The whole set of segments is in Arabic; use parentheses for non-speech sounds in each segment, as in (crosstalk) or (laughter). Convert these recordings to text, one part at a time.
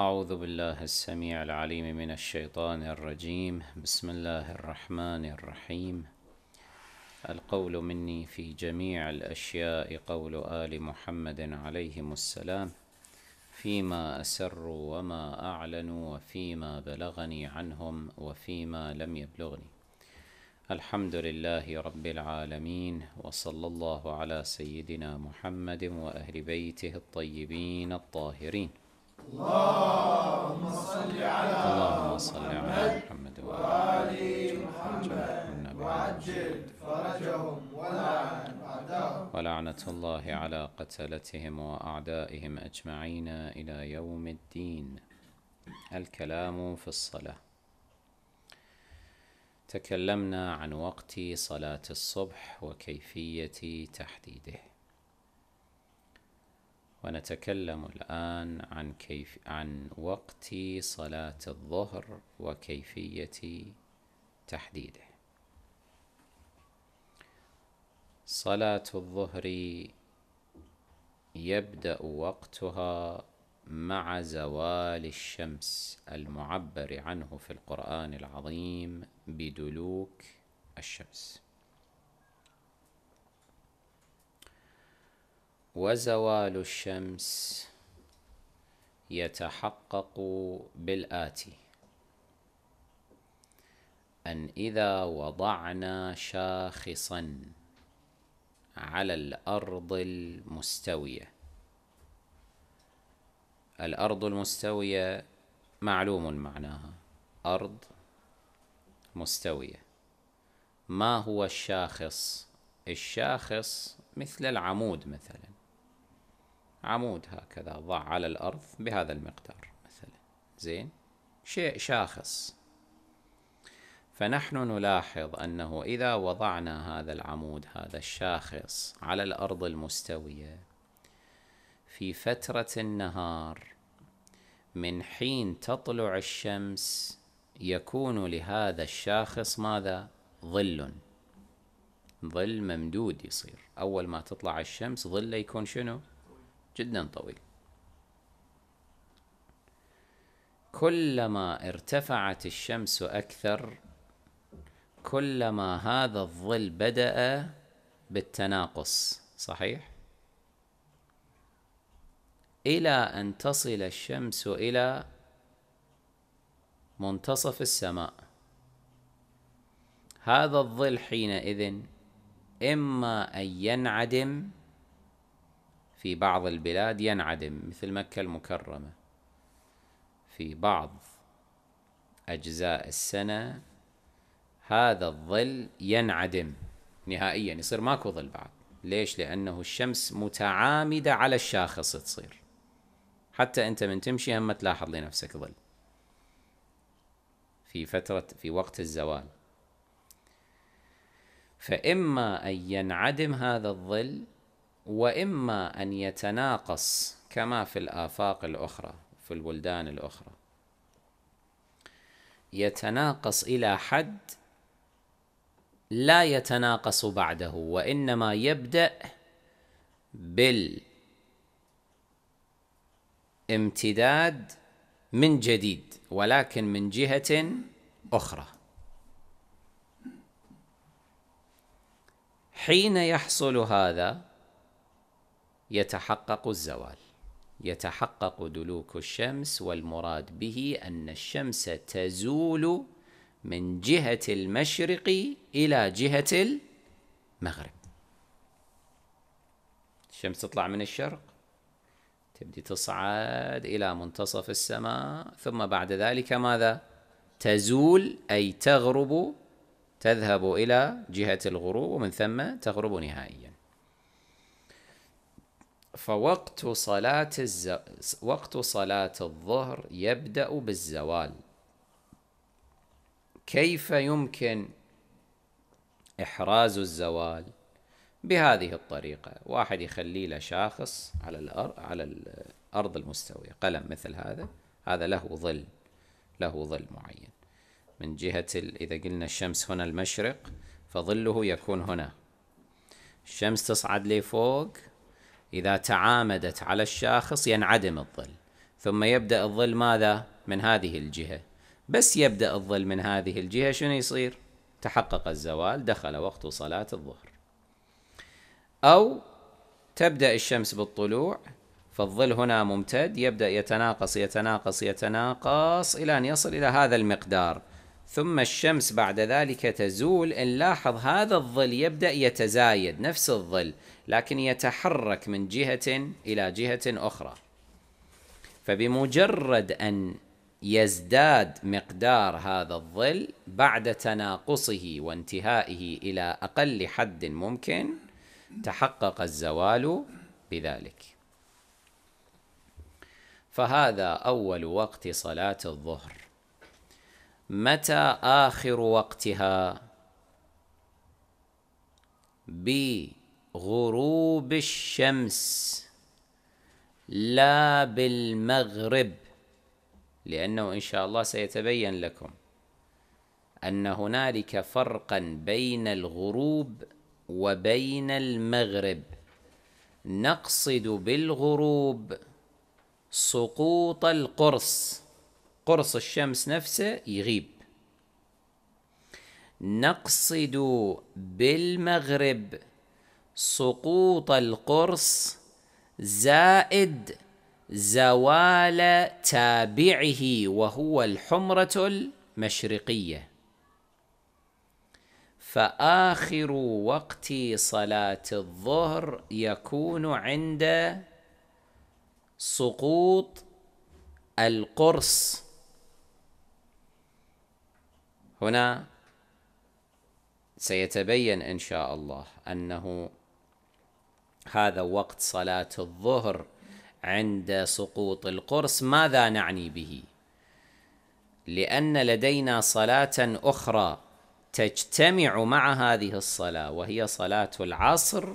أعوذ بالله السميع العليم من الشيطان الرجيم بسم الله الرحمن الرحيم القول مني في جميع الأشياء قول آل محمد عليهم السلام فيما أسروا وما أعلنوا وفيما بلغني عنهم وفيما لم يبلغني الحمد لله رب العالمين وصلى الله على سيدنا محمد وأهل بيته الطيبين الطاهرين اللهم صل على اللهم صل على محمد وعلى محمد وعجل فرجهم ولعن بعدهم ولعنة الله على قتلتهم وأعدائهم أجمعين إلى يوم الدين الكلام في الصلاة تكلمنا عن وقت صلاة الصبح وكيفية تحديده ونتكلم الآن عن كيف عن وقت صلاة الظهر وكيفية تحديده. صلاة الظهر يبدأ وقتها مع زوال الشمس المعبر عنه في القرآن العظيم بدلوك الشمس. وزوال الشمس يتحقق بالآتي أن إذا وضعنا شاخصا على الأرض المستوية الأرض المستوية معلوم معناها أرض مستوية ما هو الشاخص؟ الشاخص مثل العمود مثلا عمود هكذا ضع على الأرض بهذا المقدار مثلا زين شيء شاخص فنحن نلاحظ أنه إذا وضعنا هذا العمود هذا الشاخص على الأرض المستوية في فترة النهار من حين تطلع الشمس يكون لهذا الشاخص ماذا؟ ظل ظل ممدود يصير أول ما تطلع الشمس ظل يكون شنو؟ جدا طويل كلما ارتفعت الشمس اكثر كلما هذا الظل بدا بالتناقص صحيح الى ان تصل الشمس الى منتصف السماء هذا الظل حينئذ اما ان ينعدم في بعض البلاد ينعدم مثل مكة المكرمة في بعض أجزاء السنة هذا الظل ينعدم نهائيا يصير ماكو ظل بعد ليش لأنه الشمس متعامدة على الشاخص تصير حتى أنت من تمشي هم تلاحظ لنفسك ظل في فترة في وقت الزوال فإما أن ينعدم هذا الظل واما ان يتناقص كما في الافاق الاخرى في البلدان الاخرى يتناقص الى حد لا يتناقص بعده وانما يبدا بالامتداد من جديد ولكن من جهه اخرى حين يحصل هذا يتحقق الزوال يتحقق دلوك الشمس والمراد به ان الشمس تزول من جهه المشرق الى جهه المغرب الشمس تطلع من الشرق تبدي تصعد الى منتصف السماء ثم بعد ذلك ماذا تزول اي تغرب تذهب الى جهه الغروب ومن ثم تغرب نهائيا فوقت صلاة الز... وقت صلاة الظهر يبدأ بالزوال كيف يمكن إحراز الزوال بهذه الطريقة واحد يخلي له شاخص على الأرض على الأرض المستوية قلم مثل هذا هذا له ظل له ظل معين من جهة ال... إذا قلنا الشمس هنا المشرق فظله يكون هنا الشمس تصعد لفوق إذا تعامدت على الشاخص ينعدم الظل ثم يبدأ الظل ماذا؟ من هذه الجهة بس يبدأ الظل من هذه الجهة شنو يصير؟ تحقق الزوال دخل وقت صلاة الظهر أو تبدأ الشمس بالطلوع فالظل هنا ممتد يبدأ يتناقص يتناقص يتناقص إلى أن يصل إلى هذا المقدار ثم الشمس بعد ذلك تزول نلاحظ هذا الظل يبدأ يتزايد نفس الظل لكن يتحرك من جهة إلى جهة أخرى فبمجرد أن يزداد مقدار هذا الظل بعد تناقصه وانتهائه إلى أقل حد ممكن تحقق الزوال بذلك فهذا أول وقت صلاة الظهر متى آخر وقتها؟ ب غروب الشمس لا بالمغرب لأنه إن شاء الله سيتبين لكم أن هنالك فرقا بين الغروب وبين المغرب نقصد بالغروب سقوط القرص قرص الشمس نفسه يغيب نقصد بالمغرب سقوط القرص زائد زوال تابعه وهو الحمرة المشرقية فآخر وقت صلاة الظهر يكون عند سقوط القرص هنا سيتبين ان شاء الله انه هذا وقت صلاه الظهر عند سقوط القرص ماذا نعني به لان لدينا صلاه اخرى تجتمع مع هذه الصلاه وهي صلاه العصر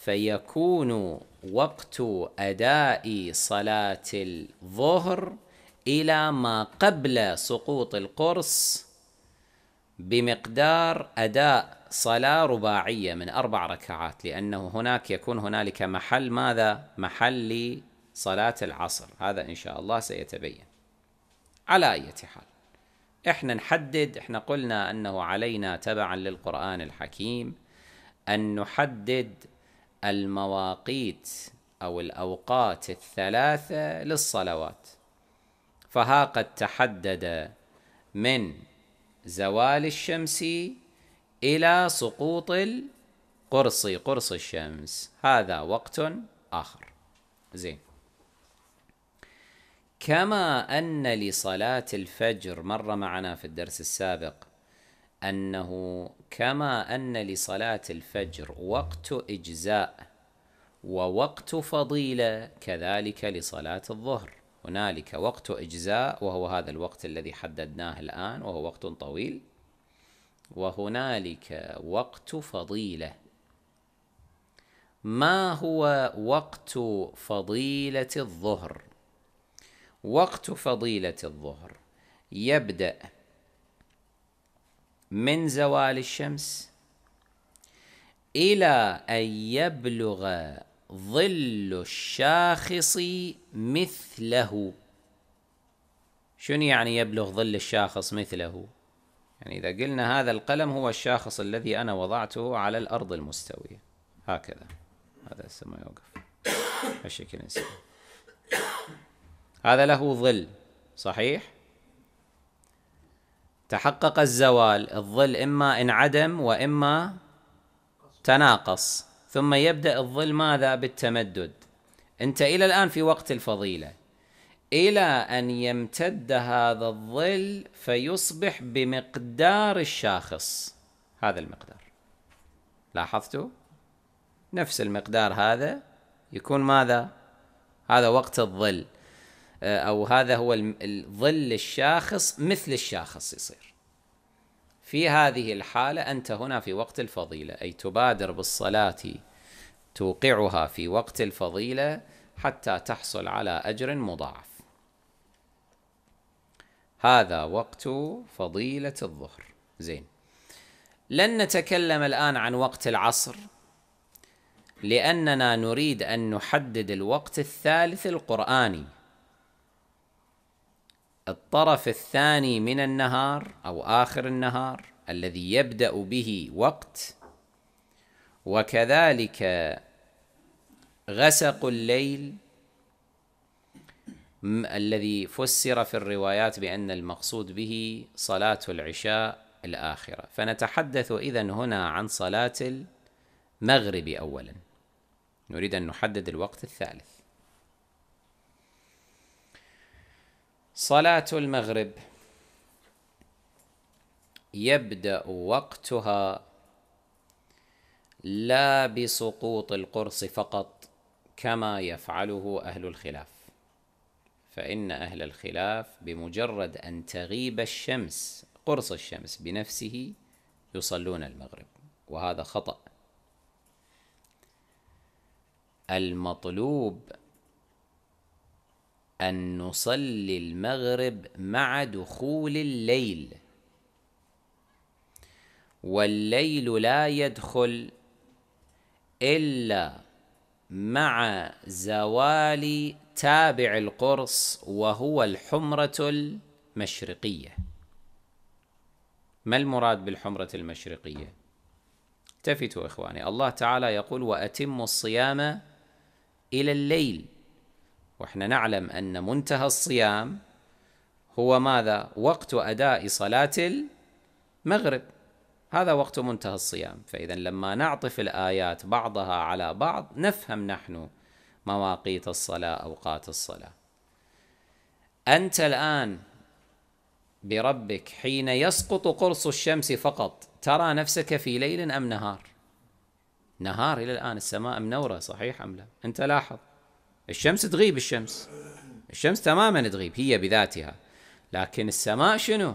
فيكون وقت اداء صلاه الظهر الى ما قبل سقوط القرص بمقدار أداء صلاة رباعية من أربع ركعات لأنه هناك يكون هنالك محل ماذا؟ محل لصلاة العصر هذا إن شاء الله سيتبين على أي حال إحنا نحدد إحنا قلنا أنه علينا تبعا للقرآن الحكيم أن نحدد المواقيت أو الأوقات الثلاثة للصلوات فها قد تحدد من زوال الشمس إلى سقوط القرص قرص الشمس هذا وقت آخر زين كما أن لصلاة الفجر مر معنا في الدرس السابق أنه كما أن لصلاة الفجر وقت إجزاء ووقت فضيلة كذلك لصلاة الظهر هنالك وقت إجزاء وهو هذا الوقت الذي حددناه الآن وهو وقت طويل وهنالك وقت فضيلة ما هو وقت فضيلة الظهر؟ وقت فضيلة الظهر يبدأ من زوال الشمس إلى أن يبلغ ظل الشاخص مثله شنو يعني يبلغ ظل الشاخص مثله يعني إذا قلنا هذا القلم هو الشاخص الذي أنا وضعته على الأرض المستوية هكذا هذا السماء يوقف الشكل إنسان هذا له ظل صحيح تحقق الزوال الظل إما انعدم وإما تناقص ثم يبدأ الظل ماذا بالتمدد أنت إلى الآن في وقت الفضيلة إلى أن يمتد هذا الظل فيصبح بمقدار الشاخص هذا المقدار لاحظتوا نفس المقدار هذا يكون ماذا هذا وقت الظل أو هذا هو الظل الشاخص مثل الشاخص يصير في هذه الحالة أنت هنا في وقت الفضيلة أي تبادر بالصلاة توقعها في وقت الفضيلة حتى تحصل على أجر مضاعف هذا وقت فضيلة الظهر زين لن نتكلم الآن عن وقت العصر لأننا نريد أن نحدد الوقت الثالث القرآني الطرف الثاني من النهار او اخر النهار الذي يبدا به وقت وكذلك غسق الليل الذي فسر في الروايات بان المقصود به صلاه العشاء الاخره فنتحدث اذا هنا عن صلاه المغرب اولا نريد ان نحدد الوقت الثالث صلاة المغرب يبدأ وقتها لا بسقوط القرص فقط كما يفعله أهل الخلاف فإن أهل الخلاف بمجرد أن تغيب الشمس قرص الشمس بنفسه يصلون المغرب وهذا خطأ المطلوب أن نصلي المغرب مع دخول الليل والليل لا يدخل إلا مع زوال تابع القرص وهو الحمرة المشرقية ما المراد بالحمرة المشرقية؟ التفتوا إخواني الله تعالى يقول وأتم الصيام إلى الليل واحنا نعلم ان منتهى الصيام هو ماذا؟ وقت اداء صلاه المغرب. هذا وقت منتهى الصيام، فاذا لما نعطف الايات بعضها على بعض نفهم نحن مواقيت الصلاه اوقات الصلاه. انت الان بربك حين يسقط قرص الشمس فقط ترى نفسك في ليل ام نهار؟ نهار الى الان السماء منوره صحيح ام لا؟ انت لاحظ الشمس تغيب الشمس الشمس تماما تغيب هي بذاتها لكن السماء شنو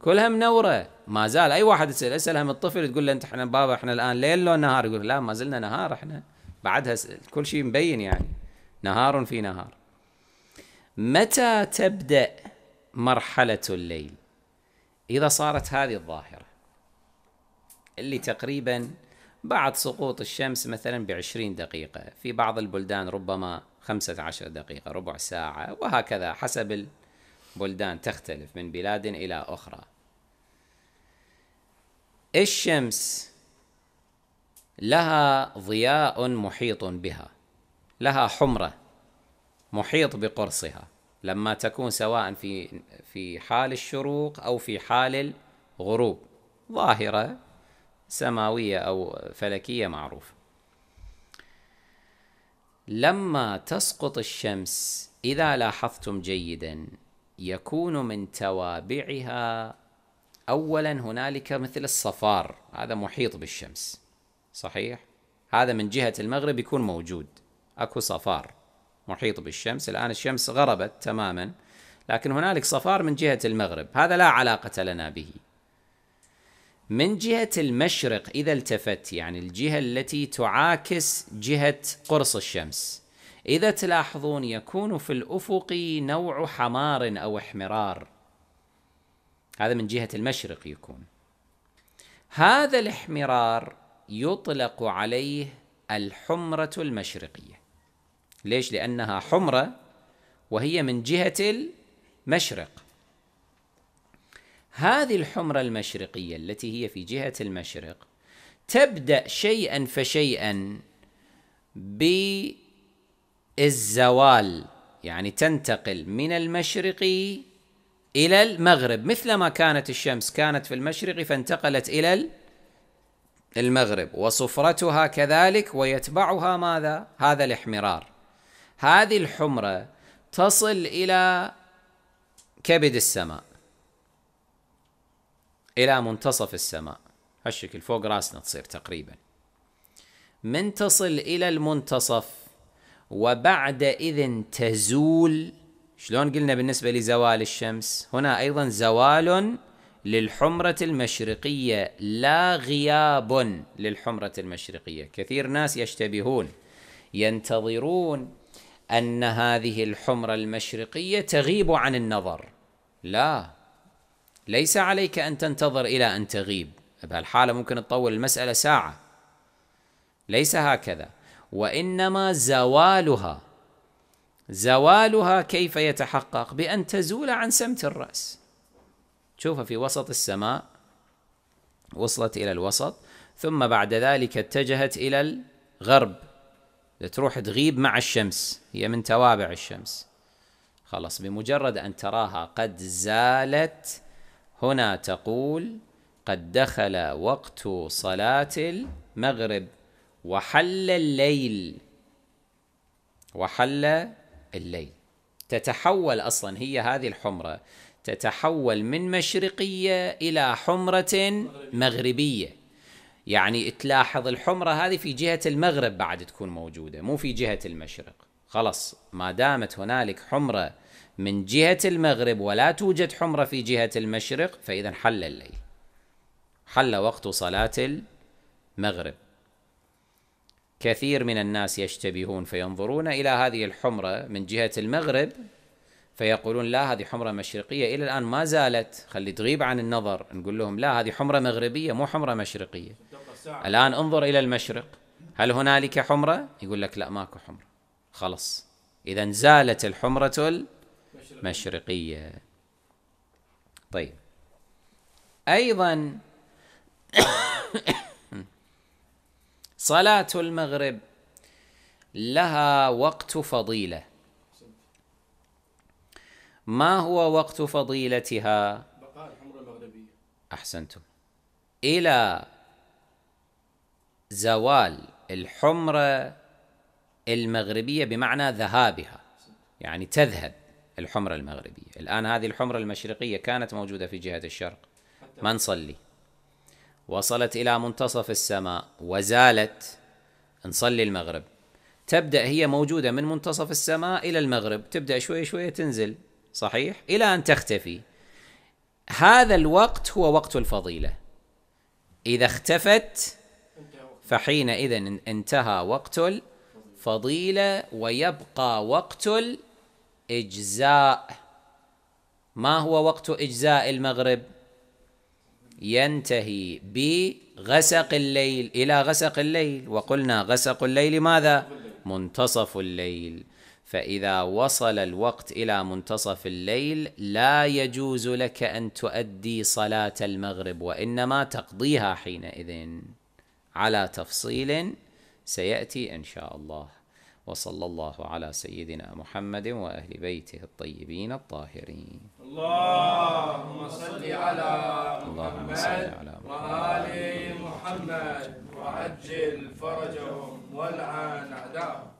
كلها منوره ما زال اي واحد يسال اسال هم الطفل تقول له انت احنا بابا احنا الان ليل لو نهار يقول لا ما زلنا نهار احنا بعدها كل شيء مبين يعني نهار في نهار متى تبدا مرحله الليل اذا صارت هذه الظاهره اللي تقريبا بعد سقوط الشمس مثلا بعشرين دقيقة في بعض البلدان ربما خمسة عشر دقيقة ربع ساعة وهكذا حسب البلدان تختلف من بلاد إلى أخرى الشمس لها ضياء محيط بها لها حمرة محيط بقرصها لما تكون سواء في في حال الشروق أو في حال الغروب ظاهرة سماوية أو فلكية معروفة لما تسقط الشمس إذا لاحظتم جيدا يكون من توابعها أولا هنالك مثل الصفار هذا محيط بالشمس صحيح هذا من جهة المغرب يكون موجود أكو صفار محيط بالشمس الآن الشمس غربت تماما لكن هنالك صفار من جهة المغرب هذا لا علاقة لنا به من جهة المشرق إذا التفت يعني الجهة التي تعاكس جهة قرص الشمس إذا تلاحظون يكون في الأفق نوع حمار أو احمرار هذا من جهة المشرق يكون هذا الاحمرار يطلق عليه الحمرة المشرقية ليش؟ لأنها حمرة وهي من جهة المشرق هذه الحمرة المشرقية التي هي في جهة المشرق تبدأ شيئا فشيئا بالزوال يعني تنتقل من المشرق إلى المغرب مثلما كانت الشمس كانت في المشرق فانتقلت إلى المغرب وصفرتها كذلك ويتبعها ماذا؟ هذا الاحمرار هذه الحمرة تصل إلى كبد السماء إلى منتصف السماء هالشكل فوق راسنا تصير تقريبا من تصل إلى المنتصف وبعدئذ تزول شلون قلنا بالنسبة لزوال الشمس هنا أيضا زوال للحمرة المشرقية لا غياب للحمرة المشرقية كثير ناس يشتبهون ينتظرون أن هذه الحمرة المشرقية تغيب عن النظر لا ليس عليك أن تنتظر إلى أن تغيب بهالحالة ممكن تطول المسألة ساعة ليس هكذا وإنما زوالها زوالها كيف يتحقق بأن تزول عن سمت الرأس شوفها في وسط السماء وصلت إلى الوسط ثم بعد ذلك اتجهت إلى الغرب تروح تغيب مع الشمس هي من توابع الشمس خلاص بمجرد أن تراها قد زالت هنا تقول قد دخل وقت صلاة المغرب وحل الليل وحل الليل تتحول اصلا هي هذه الحمره تتحول من مشرقيه الى حمره مغربيه يعني تلاحظ الحمره هذه في جهه المغرب بعد تكون موجوده مو في جهه المشرق خلص ما دامت هنالك حمره من جهة المغرب ولا توجد حمرة في جهة المشرق فإذا حل الليل حل وقت صلاة المغرب كثير من الناس يشتبهون فينظرون إلى هذه الحمرة من جهة المغرب فيقولون لا هذه حمرة مشرقية إلى الآن ما زالت خلي تغيب عن النظر نقول لهم لا هذه حمرة مغربية مو حمرة مشرقية الآن انظر إلى المشرق هل هنالك حمرة؟ يقول لك لا ماكو حمرة خلص إذا زالت الحمرة مشرقية طيب أيضا (coughs) صلاة المغرب لها وقت فضيلة ما هو وقت فضيلتها بقاء الحمرة المغربية أحسنتم إلى زوال الحمرة المغربية بمعنى ذهابها يعني تذهب الحمرة المغربية الآن هذه الحمرة المشرقية كانت موجودة في جهة الشرق ما نصلي وصلت إلى منتصف السماء وزالت نصلي المغرب تبدأ هي موجودة من منتصف السماء إلى المغرب تبدأ شوي شوي تنزل صحيح إلى أن تختفي هذا الوقت هو وقت الفضيلة إذا اختفت فحينئذ انتهى وقت الفضيلة ويبقى وقت إجزاء ما هو وقت إجزاء المغرب؟ ينتهي بغسق الليل إلى غسق الليل وقلنا غسق الليل ماذا؟ منتصف الليل فإذا وصل الوقت إلى منتصف الليل لا يجوز لك أن تؤدي صلاة المغرب وإنما تقضيها حينئذ على تفصيل سيأتي إن شاء الله وصلى الله على سيدنا محمد وأهل بيته الطيبين الطاهرين اللهم صل على محمد, على محمد وآل محمد وعجل فرجهم والعن اعدائهم